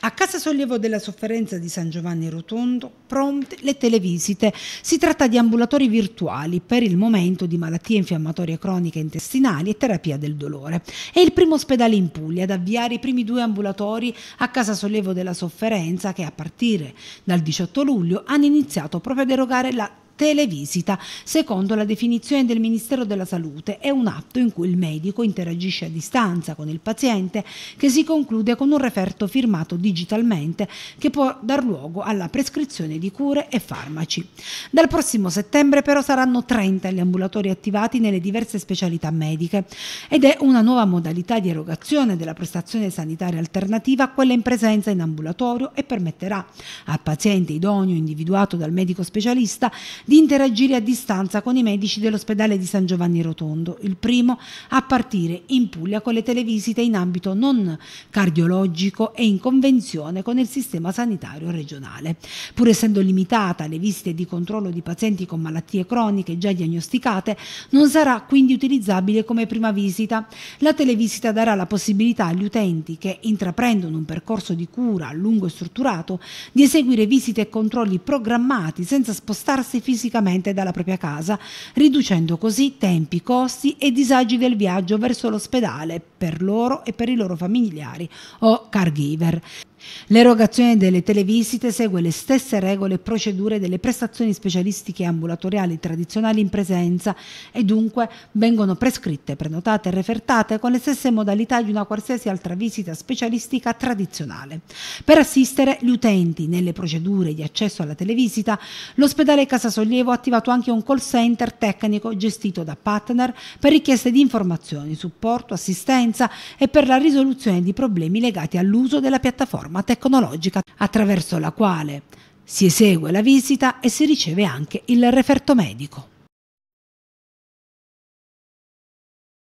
A Casa Sollievo della Sofferenza di San Giovanni Rotondo, pronte le televisite. Si tratta di ambulatori virtuali per il momento di malattie infiammatorie croniche intestinali e terapia del dolore. È il primo ospedale in Puglia ad avviare i primi due ambulatori a Casa Sollievo della Sofferenza che a partire dal 18 luglio hanno iniziato proprio ad erogare la televisita, secondo la definizione del Ministero della Salute, è un atto in cui il medico interagisce a distanza con il paziente che si conclude con un referto firmato digitalmente che può dar luogo alla prescrizione di cure e farmaci. Dal prossimo settembre però saranno 30 gli ambulatori attivati nelle diverse specialità mediche ed è una nuova modalità di erogazione della prestazione sanitaria alternativa a quella in presenza in ambulatorio e permetterà al paziente idoneo individuato dal medico specialista di interagire a distanza con i medici dell'ospedale di San Giovanni Rotondo, il primo a partire in Puglia con le televisite in ambito non cardiologico e in convenzione con il sistema sanitario regionale. Pur essendo limitata alle visite di controllo di pazienti con malattie croniche già diagnosticate, non sarà quindi utilizzabile come prima visita. La televisita darà la possibilità agli utenti che intraprendono un percorso di cura lungo e strutturato di eseguire visite e controlli programmati senza spostarsi fisicamente fisicamente dalla propria casa, riducendo così tempi, costi e disagi del viaggio verso l'ospedale per loro e per i loro familiari o caregiver. L'erogazione delle televisite segue le stesse regole e procedure delle prestazioni specialistiche ambulatoriali tradizionali in presenza e dunque vengono prescritte, prenotate e refertate con le stesse modalità di una qualsiasi altra visita specialistica tradizionale. Per assistere gli utenti nelle procedure di accesso alla televisita, l'ospedale Casa Sollievo ha attivato anche un call center tecnico gestito da partner per richieste di informazioni, supporto, assistenza e per la risoluzione di problemi legati all'uso della piattaforma piattaforma tecnologica attraverso la quale si esegue la visita e si riceve anche il referto medico.